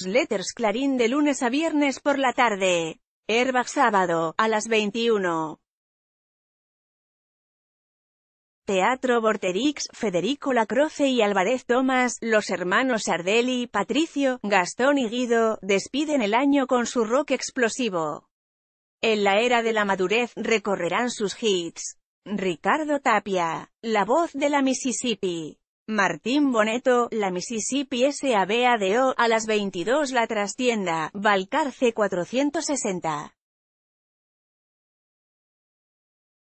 Letters Clarín de lunes a viernes por la tarde. Airbag sábado, a las 21. Teatro Vorterix, Federico Lacroce y Álvarez Tomás, los hermanos Ardelli, Patricio, Gastón y Guido, despiden el año con su rock explosivo. En la era de la madurez, recorrerán sus hits. Ricardo Tapia, la voz de la Mississippi. Martín Boneto, la Mississippi SABADO, a las 22 la trastienda, Valcarce 460.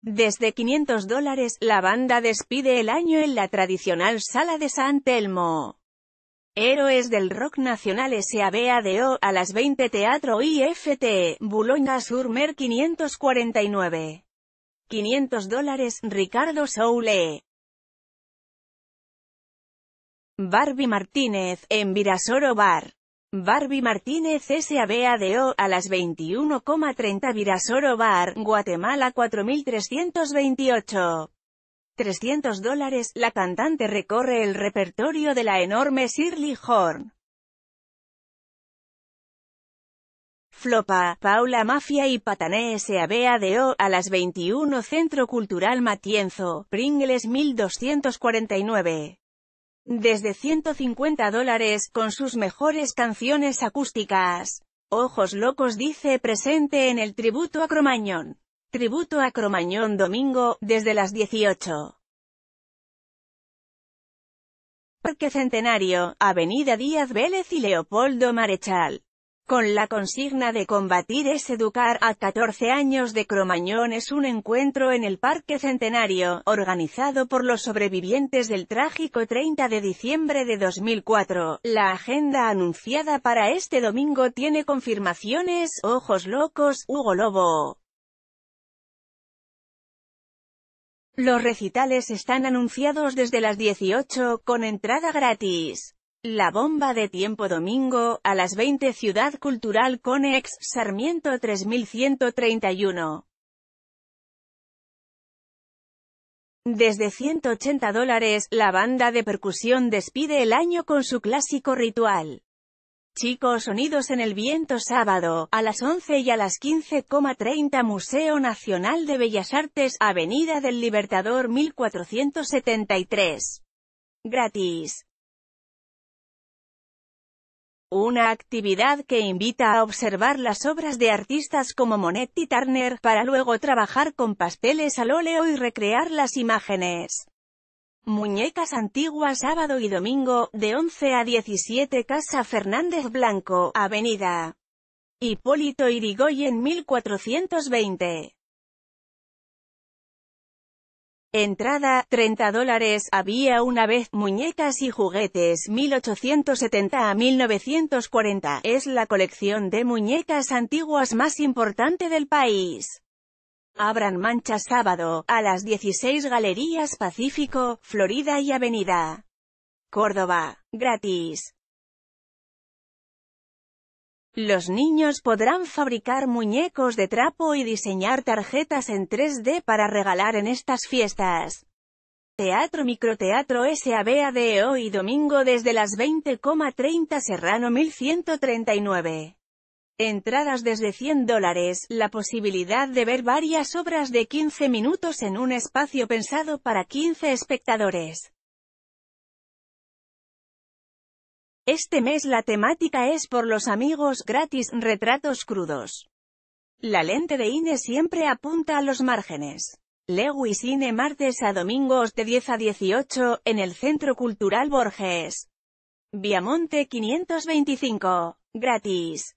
Desde 500 dólares, la banda despide el año en la tradicional sala de San Telmo. Héroes del Rock Nacional SABADO, a las 20 Teatro IFT, Boulogne Surmer 549. 500 dólares, Ricardo Soule. Barbie Martínez, en Virasoro Bar. Barbie Martínez SABADO, a las 21.30 Virasoro Bar, Guatemala 4328. 300 dólares, la cantante recorre el repertorio de la enorme Shirley Horn. Flopa, Paula Mafia y Patané SABADO, a las 21 Centro Cultural Matienzo, Pringles 1249 desde 150 dólares, con sus mejores canciones acústicas. Ojos Locos dice presente en el tributo a Cromañón. Tributo a Cromañón domingo, desde las 18. Parque Centenario, Avenida Díaz Vélez y Leopoldo Marechal. Con la consigna de combatir es educar a 14 años de Cromañón es un encuentro en el Parque Centenario, organizado por los sobrevivientes del trágico 30 de diciembre de 2004. La agenda anunciada para este domingo tiene confirmaciones, Ojos Locos, Hugo Lobo. Los recitales están anunciados desde las 18, con entrada gratis. La bomba de tiempo domingo, a las 20 Ciudad Cultural Conex, Sarmiento 3131. Desde 180 dólares, la banda de percusión despide el año con su clásico ritual. Chicos unidos en el Viento sábado, a las 11 y a las 15,30 Museo Nacional de Bellas Artes, Avenida del Libertador 1473. Gratis una actividad que invita a observar las obras de artistas como Monet y Turner, para luego trabajar con pasteles al óleo y recrear las imágenes. Muñecas antiguas sábado y domingo, de 11 a 17 Casa Fernández Blanco, Avenida Hipólito Irigoyen 1420. Entrada, 30 dólares, había una vez, muñecas y juguetes, 1870 a 1940, es la colección de muñecas antiguas más importante del país. Abran manchas sábado, a las 16 Galerías Pacífico, Florida y Avenida. Córdoba, gratis. Los niños podrán fabricar muñecos de trapo y diseñar tarjetas en 3D para regalar en estas fiestas. Teatro Microteatro de hoy domingo desde las 20,30 Serrano 1139. Entradas desde 100 dólares, la posibilidad de ver varias obras de 15 minutos en un espacio pensado para 15 espectadores. Este mes la temática es por los amigos gratis, retratos crudos. La lente de Ine siempre apunta a los márgenes. Lewis Ine martes a domingos de 10 a 18, en el Centro Cultural Borges. Viamonte 525. Gratis.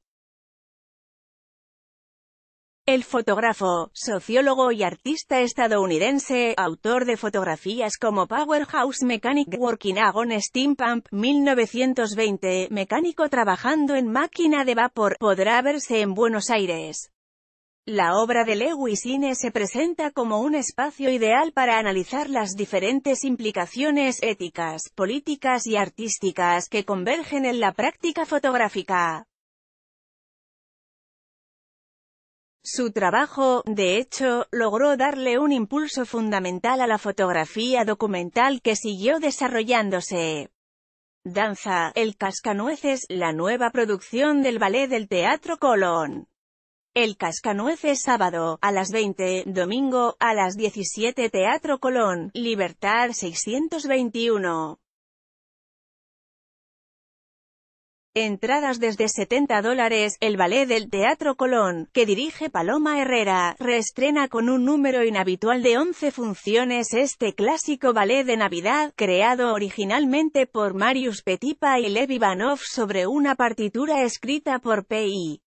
El fotógrafo, sociólogo y artista estadounidense, autor de fotografías como Powerhouse Mechanic Working Agon Pump 1920, mecánico trabajando en máquina de vapor, podrá verse en Buenos Aires. La obra de Lewis Cine se presenta como un espacio ideal para analizar las diferentes implicaciones éticas, políticas y artísticas que convergen en la práctica fotográfica. Su trabajo, de hecho, logró darle un impulso fundamental a la fotografía documental que siguió desarrollándose. Danza, El Cascanueces, la nueva producción del ballet del Teatro Colón. El Cascanueces sábado, a las 20, domingo, a las 17 Teatro Colón, Libertad 621. Entradas desde 70 dólares, el ballet del Teatro Colón, que dirige Paloma Herrera, reestrena con un número inhabitual de 11 funciones este clásico ballet de Navidad, creado originalmente por Marius Petipa y Lev Ivanov sobre una partitura escrita por P.I.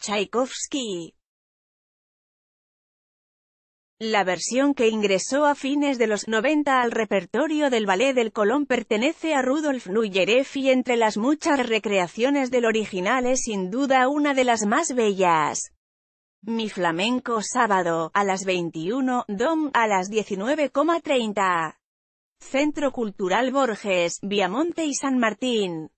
Tchaikovsky. La versión que ingresó a fines de los 90 al repertorio del Ballet del Colón pertenece a Rudolf Nureyev y entre las muchas recreaciones del original es sin duda una de las más bellas. Mi flamenco sábado, a las 21, DOM, a las 19,30. Centro Cultural Borges, Viamonte y San Martín.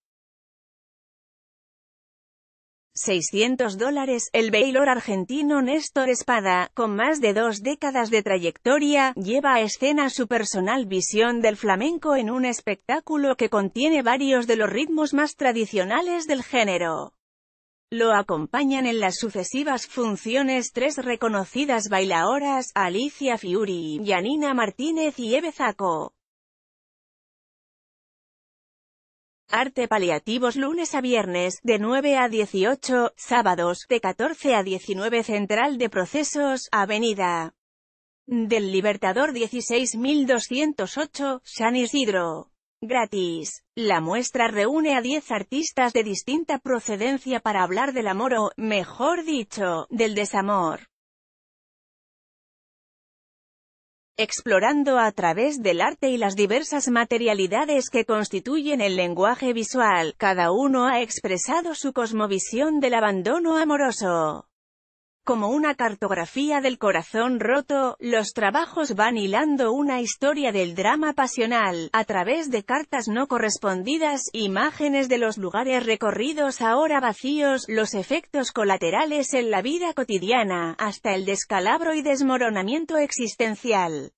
600 dólares, el bailor argentino Néstor Espada, con más de dos décadas de trayectoria, lleva a escena su personal visión del flamenco en un espectáculo que contiene varios de los ritmos más tradicionales del género. Lo acompañan en las sucesivas funciones tres reconocidas bailaoras, Alicia Fiuri, Yanina Martínez y Eve Zaco. Arte Paliativos lunes a viernes, de 9 a 18, sábados, de 14 a 19 Central de Procesos, Avenida del Libertador 16208, San Isidro. Gratis. La muestra reúne a 10 artistas de distinta procedencia para hablar del amor o, mejor dicho, del desamor. explorando a través del arte y las diversas materialidades que constituyen el lenguaje visual, cada uno ha expresado su cosmovisión del abandono amoroso. Como una cartografía del corazón roto, los trabajos van hilando una historia del drama pasional, a través de cartas no correspondidas, imágenes de los lugares recorridos ahora vacíos, los efectos colaterales en la vida cotidiana, hasta el descalabro y desmoronamiento existencial.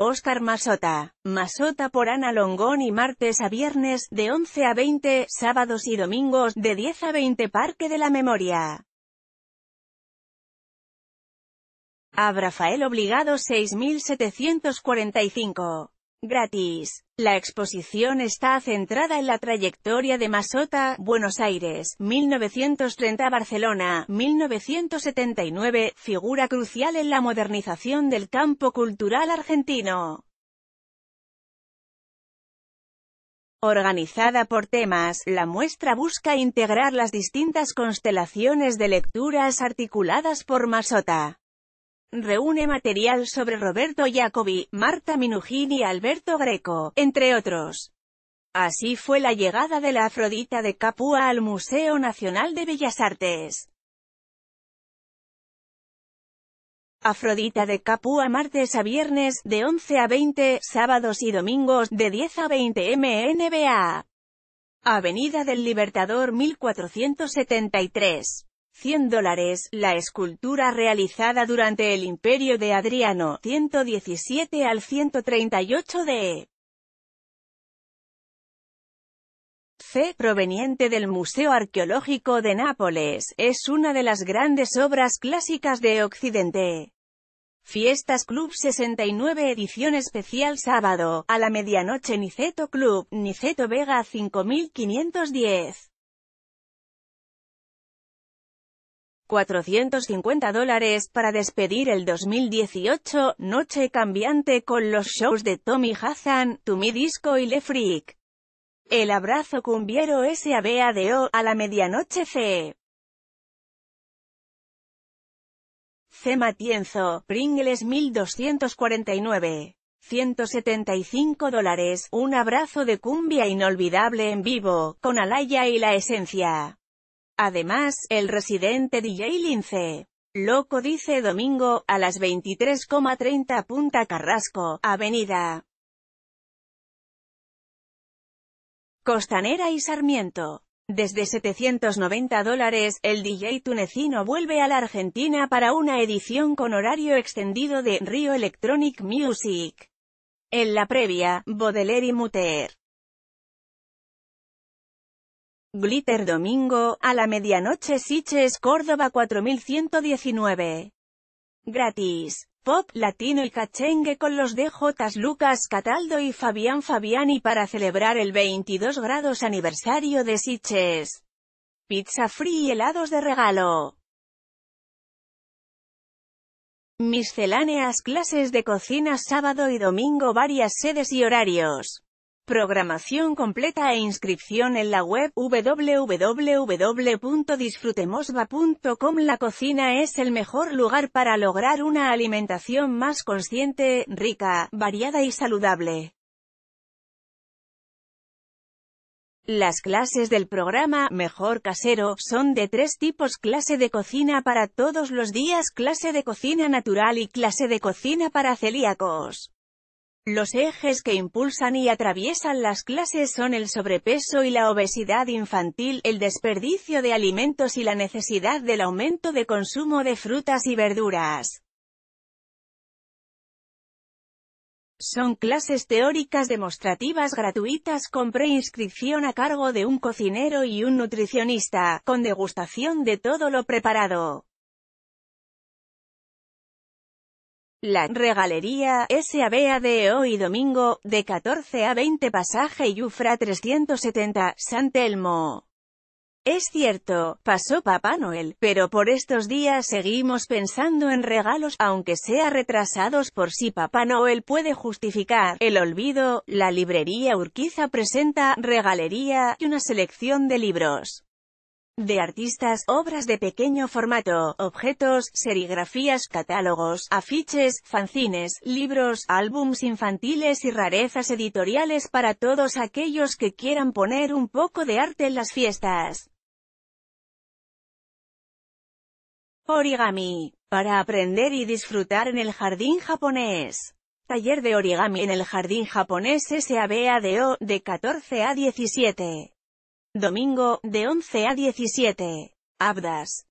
Oscar Masota. Masota por Ana Longón y martes a viernes, de 11 a 20, sábados y domingos, de 10 a 20 Parque de la Memoria. Abrafael Obligado 6745. Gratis. La exposición está centrada en la trayectoria de Masota, Buenos Aires, 1930 Barcelona, 1979, figura crucial en la modernización del campo cultural argentino. Organizada por temas, la muestra busca integrar las distintas constelaciones de lecturas articuladas por Masota. Reúne material sobre Roberto Jacobi, Marta Minujín y Alberto Greco, entre otros. Así fue la llegada de la Afrodita de Capua al Museo Nacional de Bellas Artes. Afrodita de Capua martes a viernes, de 11 a 20, sábados y domingos, de 10 a 20 MNBA. Avenida del Libertador 1473. 100 dólares, la escultura realizada durante el imperio de Adriano, 117 al 138 de C, proveniente del Museo Arqueológico de Nápoles, es una de las grandes obras clásicas de Occidente. Fiestas Club 69 edición especial sábado, a la medianoche Niceto Club, Niceto Vega 5510. 450 dólares para despedir el 2018, noche cambiante con los shows de Tommy Hazan, Tumi Disco y Le Freak. El abrazo cumbiero SABADO, a la medianoche C. C. Matienzo, Pringles 1249. 175 dólares, un abrazo de cumbia inolvidable en vivo, con Alaya y la esencia. Además, el residente DJ Lince. Loco dice domingo, a las 23.30 Punta Carrasco, Avenida Costanera y Sarmiento. Desde 790 dólares, el DJ tunecino vuelve a la Argentina para una edición con horario extendido de Rio Electronic Music. En la previa, Baudelaire y Muter. Glitter Domingo, a la medianoche Siches Córdoba 4119. Gratis. Pop, Latino y Cachengue con los DJs Lucas Cataldo y Fabián Fabiani para celebrar el 22 grados aniversario de Siches. Pizza free y helados de regalo. Misceláneas clases de cocina sábado y domingo varias sedes y horarios. Programación completa e inscripción en la web www.disfrutemosva.com La cocina es el mejor lugar para lograr una alimentación más consciente, rica, variada y saludable. Las clases del programa Mejor Casero son de tres tipos clase de cocina para todos los días clase de cocina natural y clase de cocina para celíacos. Los ejes que impulsan y atraviesan las clases son el sobrepeso y la obesidad infantil, el desperdicio de alimentos y la necesidad del aumento de consumo de frutas y verduras. Son clases teóricas demostrativas gratuitas con preinscripción a cargo de un cocinero y un nutricionista, con degustación de todo lo preparado. La regalería, de hoy domingo, de 14 a 20 pasaje Yufra 370, San Telmo. Es cierto, pasó Papá Noel, pero por estos días seguimos pensando en regalos, aunque sea retrasados por si Papá Noel puede justificar el olvido, la librería Urquiza presenta regalería y una selección de libros de artistas, obras de pequeño formato, objetos, serigrafías, catálogos, afiches, fanzines, libros, álbums infantiles y rarezas editoriales para todos aquellos que quieran poner un poco de arte en las fiestas. Origami. Para aprender y disfrutar en el jardín japonés. Taller de origami en el jardín japonés SABADO, de 14 a 17. Domingo, de 11 a 17. Abdas.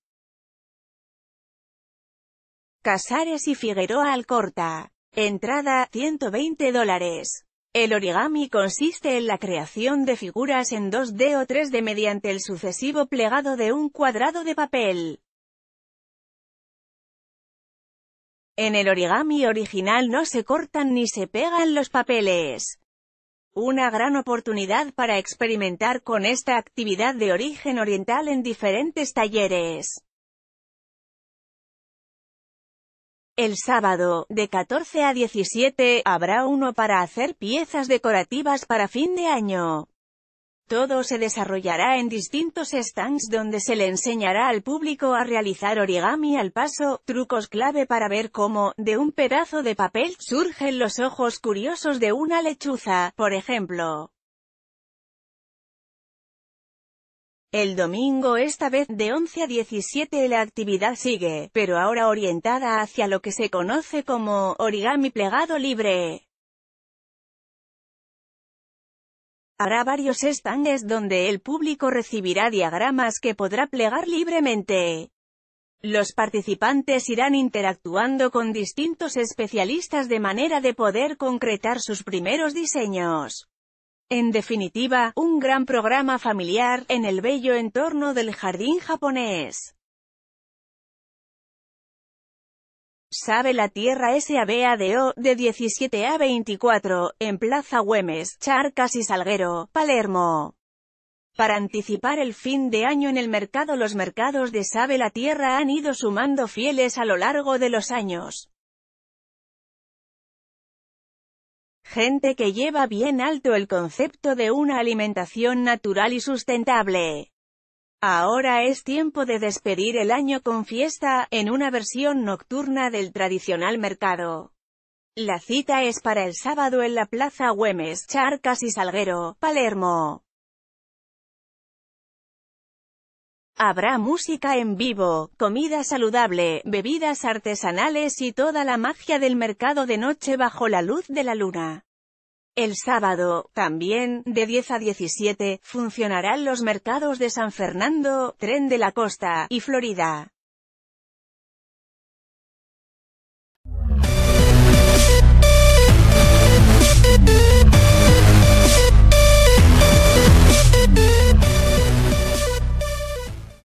Casares y Figueroa Alcorta. Entrada, 120 dólares. El origami consiste en la creación de figuras en 2D o 3D mediante el sucesivo plegado de un cuadrado de papel. En el origami original no se cortan ni se pegan los papeles. Una gran oportunidad para experimentar con esta actividad de origen oriental en diferentes talleres. El sábado, de 14 a 17, habrá uno para hacer piezas decorativas para fin de año. Todo se desarrollará en distintos stands donde se le enseñará al público a realizar origami al paso, trucos clave para ver cómo, de un pedazo de papel, surgen los ojos curiosos de una lechuza, por ejemplo. El domingo esta vez de 11 a 17 la actividad sigue, pero ahora orientada hacia lo que se conoce como origami plegado libre. Hará varios stands donde el público recibirá diagramas que podrá plegar libremente. Los participantes irán interactuando con distintos especialistas de manera de poder concretar sus primeros diseños. En definitiva, un gran programa familiar, en el bello entorno del jardín japonés. Sabe la Tierra SABADO, de 17 a 24, en Plaza Güemes, Charcas y Salguero, Palermo. Para anticipar el fin de año en el mercado los mercados de Sabe la Tierra han ido sumando fieles a lo largo de los años. Gente que lleva bien alto el concepto de una alimentación natural y sustentable. Ahora es tiempo de despedir el año con fiesta, en una versión nocturna del tradicional mercado. La cita es para el sábado en la Plaza Güemes, Charcas y Salguero, Palermo. Habrá música en vivo, comida saludable, bebidas artesanales y toda la magia del mercado de noche bajo la luz de la luna. El sábado, también, de 10 a 17, funcionarán los mercados de San Fernando, Tren de la Costa, y Florida.